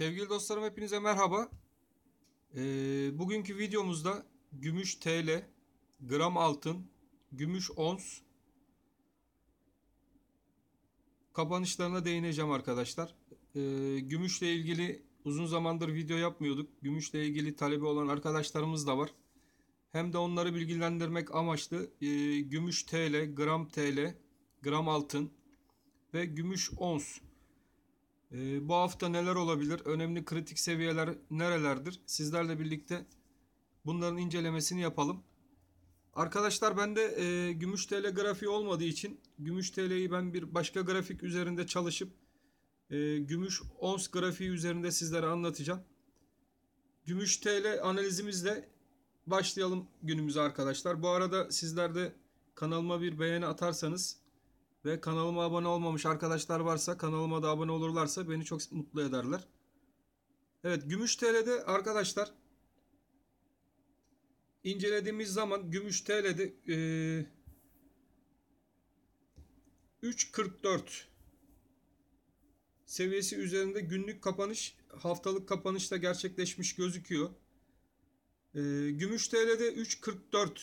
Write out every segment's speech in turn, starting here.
Sevgili dostlarım hepinize merhaba. Ee, bugünkü videomuzda gümüş TL, gram altın, gümüş ons kapanışlarına değineceğim arkadaşlar. Ee, gümüşle ilgili uzun zamandır video yapmıyorduk. Gümüşle ilgili talebi olan arkadaşlarımız da var. Hem de onları bilgilendirmek amaçlı e, gümüş TL, gram TL, gram altın ve gümüş ons e, bu hafta neler olabilir? Önemli kritik seviyeler nerelerdir? Sizlerle birlikte bunların incelemesini yapalım. Arkadaşlar bende e, gümüş TL grafiği olmadığı için gümüş TL'yi ben bir başka grafik üzerinde çalışıp e, gümüş ons grafiği üzerinde sizlere anlatacağım. Gümüş TL analizimizle başlayalım günümüze arkadaşlar. Bu arada sizler de kanalıma bir beğeni atarsanız ve kanalıma abone olmamış arkadaşlar varsa kanalıma da abone olurlarsa beni çok mutlu ederler. Evet Gümüş TL'de arkadaşlar incelediğimiz zaman Gümüş TL'de e, 3.44 seviyesi üzerinde günlük kapanış haftalık kapanışta gerçekleşmiş gözüküyor. E, Gümüş TL'de 3.44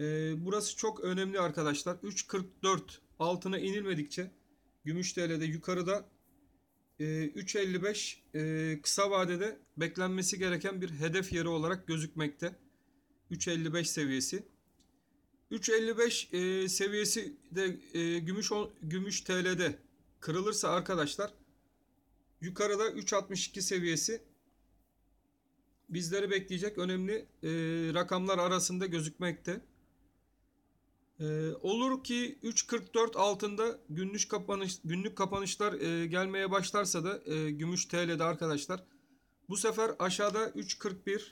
ee, burası çok önemli arkadaşlar. 3.44 altına inilmedikçe gümüş TL'de yukarıda e, 3.55 e, kısa vadede beklenmesi gereken bir hedef yeri olarak gözükmekte. 3.55 seviyesi. 3.55 e, seviyesi de e, gümüş gümüş TL'de kırılırsa arkadaşlar yukarıda 3.62 seviyesi bizleri bekleyecek önemli e, rakamlar arasında gözükmekte. Ee, olur ki 3.44 altında günlük kapanış günlük kapanışlar e, gelmeye başlarsa da e, gümüş TL'de arkadaşlar. Bu sefer aşağıda 3.41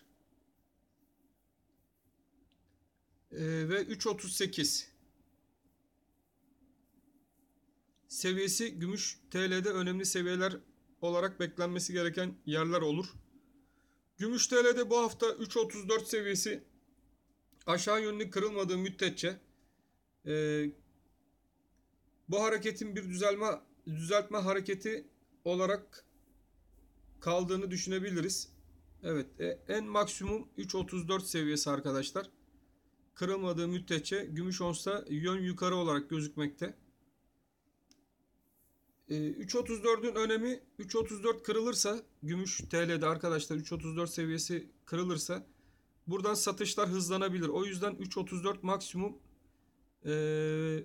e, ve 3.38 seviyesi gümüş TL'de önemli seviyeler olarak beklenmesi gereken yerler olur. Gümüş TL'de bu hafta 3.34 seviyesi aşağı yönlü kırılmadığı müddetçe e, bu hareketin bir düzelme düzeltme hareketi olarak kaldığını düşünebiliriz. Evet e, en maksimum 3.34 seviyesi arkadaşlar. Kırılmadığı müddetçe gümüş onsa yön yukarı olarak gözükmekte. E, ee, 3.34'ün önemi 3.34 kırılırsa gümüş TL'de arkadaşlar 3.34 seviyesi kırılırsa buradan satışlar hızlanabilir. O yüzden 3.34 maksimum ee,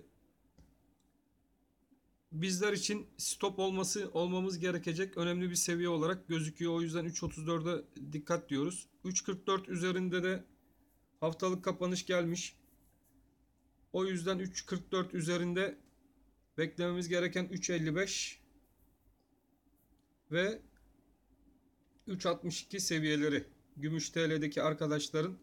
bizler için stop olması olmamız gerekecek önemli bir seviye olarak gözüküyor. O yüzden 3.34'e dikkat diyoruz. 3.44 üzerinde de haftalık kapanış gelmiş. O yüzden 3.44 üzerinde beklememiz gereken 3.55 ve 3.62 seviyeleri. Gümüş TL'deki arkadaşların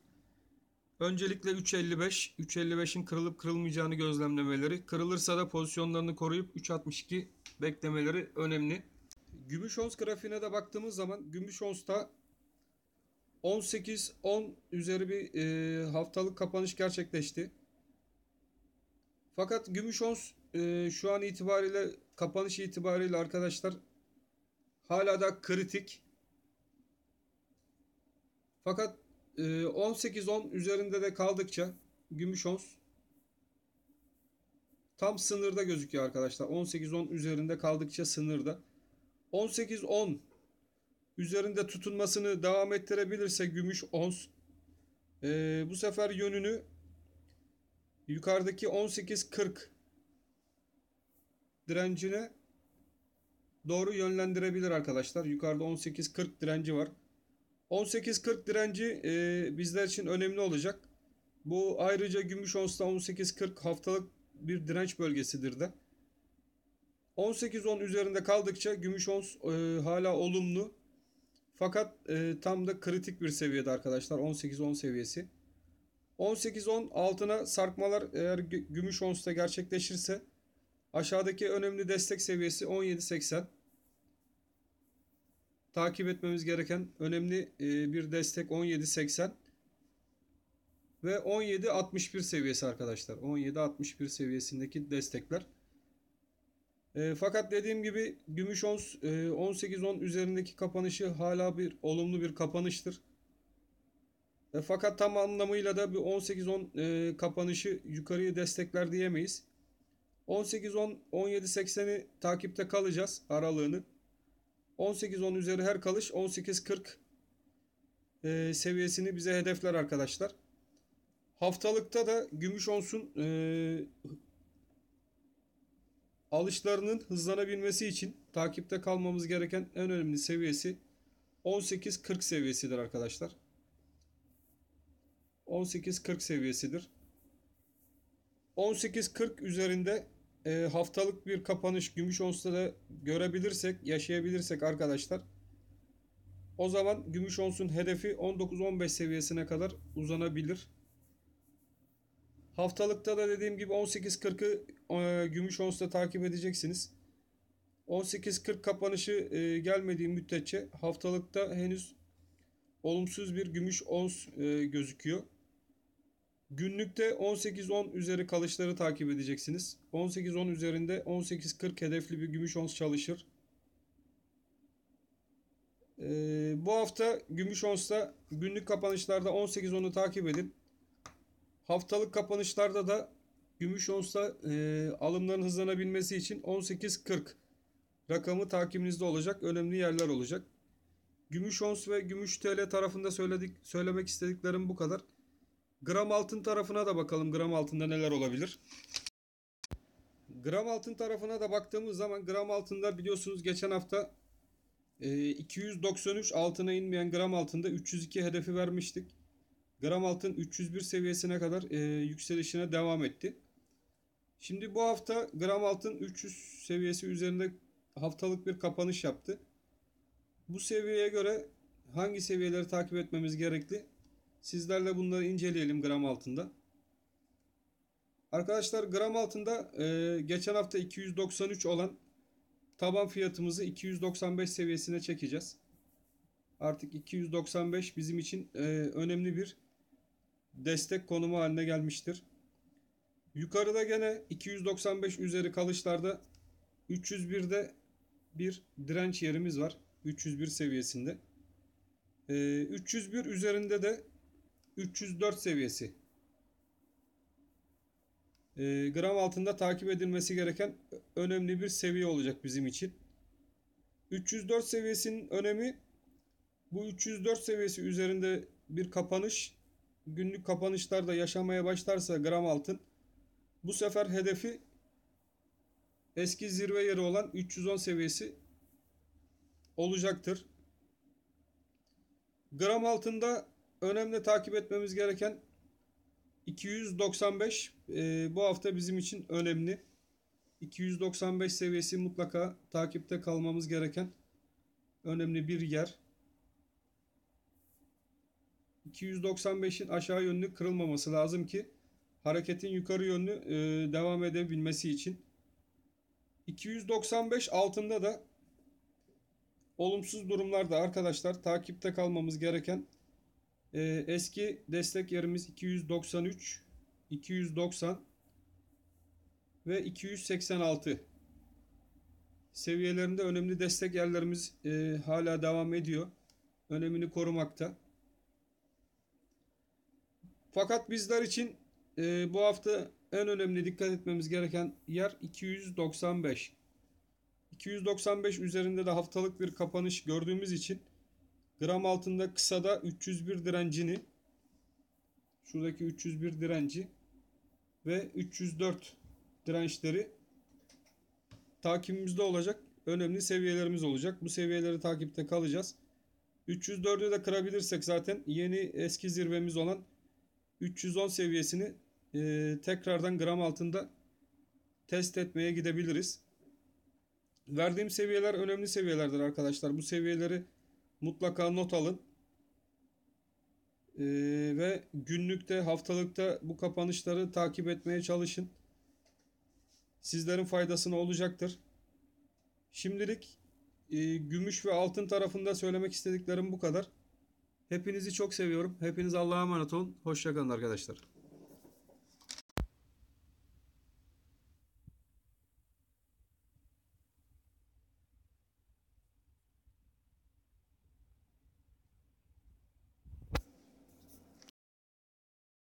Öncelikle 3.55, 3.55'in kırılıp kırılmayacağını gözlemlemeleri, kırılırsa da pozisyonlarını koruyup 3.62 beklemeleri önemli. Gümüş ons grafiğine de baktığımız zaman gümüş onsta 18-10 üzeri bir e, haftalık kapanış gerçekleşti. Fakat gümüş ons e, şu an itibariyle kapanış itibariyle arkadaşlar hala da kritik. Fakat 18-10 ee, üzerinde de kaldıkça gümüş ons tam sınırda gözüküyor arkadaşlar. 18-10 üzerinde kaldıkça sınırda. 18-10 üzerinde tutunmasını devam ettirebilirse gümüş ons e, bu sefer yönünü yukarıdaki 18-40 direncine doğru yönlendirebilir arkadaşlar. Yukarıda 18-40 direnci var. 18.40 direnci e, bizler için önemli olacak. Bu ayrıca gümüş onsta 18.40 haftalık bir direnç bölgesidir de. 18.10 üzerinde kaldıkça gümüş ons e, hala olumlu. Fakat e, tam da kritik bir seviyede arkadaşlar 18.10 seviyesi. 18.10 altına sarkmalar eğer gümüş onsta gerçekleşirse aşağıdaki önemli destek seviyesi 17.80 takip etmemiz gereken önemli e, bir destek 17.80 ve 17.61 seviyesi arkadaşlar. 17.61 seviyesindeki destekler. E, fakat dediğim gibi gümüş 18.10 e, üzerindeki kapanışı hala bir olumlu bir kapanıştır. fakat tam anlamıyla da bir 18.10 kapanışı yukarıya destekler diyemeyiz. 18.10 17.80'i takipte kalacağız aralığını. 18-10 üzeri her kalış 18-40 e, seviyesini bize hedefler arkadaşlar. Haftalıkta da gümüş onsun e, alışlarının hızlanabilmesi için takipte kalmamız gereken en önemli seviyesi 18-40 seviyesidir arkadaşlar. 18-40 seviyesidir. 18-40 üzerinde e, haftalık bir kapanış gümüş da görebilirsek, yaşayabilirsek arkadaşlar o zaman gümüş onsun hedefi 19-15 seviyesine kadar uzanabilir. Haftalıkta da dediğim gibi 18.40'ı e, gümüş onsta takip edeceksiniz. 18.40 kapanışı e, gelmediği müddetçe haftalıkta henüz olumsuz bir gümüş ons e, gözüküyor. Günlükte 18-10 üzeri kalışları takip edeceksiniz. 18-10 üzerinde 18-40 hedefli bir gümüş ons çalışır. Ee, bu hafta gümüş onsta günlük kapanışlarda 18-10'u takip edin. Haftalık kapanışlarda da gümüş onsta e, alımların hızlanabilmesi için 18-40 rakamı takibinizde olacak. Önemli yerler olacak. Gümüş ons ve gümüş TL tarafında söyledik, söylemek istediklerim bu kadar. Gram altın tarafına da bakalım. Gram altında neler olabilir? Gram altın tarafına da baktığımız zaman gram altında biliyorsunuz geçen hafta 293 e, altına inmeyen gram altında 302 hedefi vermiştik. Gram altın 301 seviyesine kadar e, yükselişine devam etti. Şimdi bu hafta gram altın 300 seviyesi üzerinde haftalık bir kapanış yaptı. Bu seviyeye göre hangi seviyeleri takip etmemiz gerekli? Sizlerle bunları inceleyelim gram altında. Arkadaşlar gram altında e, geçen hafta 293 olan taban fiyatımızı 295 seviyesine çekeceğiz. Artık 295 bizim için e, önemli bir destek konumu haline gelmiştir. Yukarıda gene 295 üzeri kalışlarda 301'de bir direnç yerimiz var. 301 seviyesinde. E, 301 üzerinde de 304 seviyesi. E, gram altında takip edilmesi gereken önemli bir seviye olacak bizim için. 304 seviyesinin önemi bu 304 seviyesi üzerinde bir kapanış günlük kapanışlarda yaşamaya başlarsa gram altın bu sefer hedefi eski zirve yeri olan 310 seviyesi olacaktır. Gram altında önemli takip etmemiz gereken 295 e, bu hafta bizim için önemli. 295 seviyesi mutlaka takipte kalmamız gereken önemli bir yer. 295'in aşağı yönlü kırılmaması lazım ki hareketin yukarı yönlü e, devam edebilmesi için. 295 altında da olumsuz durumlarda arkadaşlar takipte kalmamız gereken e, eski destek yerimiz 293, 290 ve 286 seviyelerinde önemli destek yerlerimiz e, hala devam ediyor. Önemini korumakta. Fakat bizler için e, bu hafta en önemli dikkat etmemiz gereken yer 295. 295 üzerinde de haftalık bir kapanış gördüğümüz için Gram altında kısada 301 direncini şuradaki 301 direnci ve 304 dirençleri takibimizde olacak. Önemli seviyelerimiz olacak. Bu seviyeleri takipte kalacağız. 304'ü de kırabilirsek zaten yeni eski zirvemiz olan 310 seviyesini e, tekrardan gram altında test etmeye gidebiliriz. Verdiğim seviyeler önemli seviyelerdir arkadaşlar. Bu seviyeleri Mutlaka not alın. Ee, ve günlükte, haftalıkta bu kapanışları takip etmeye çalışın. Sizlerin faydasına olacaktır. Şimdilik e, gümüş ve altın tarafında söylemek istediklerim bu kadar. Hepinizi çok seviyorum. Hepiniz Allah'a emanet olun. Hoşçakalın arkadaşlar.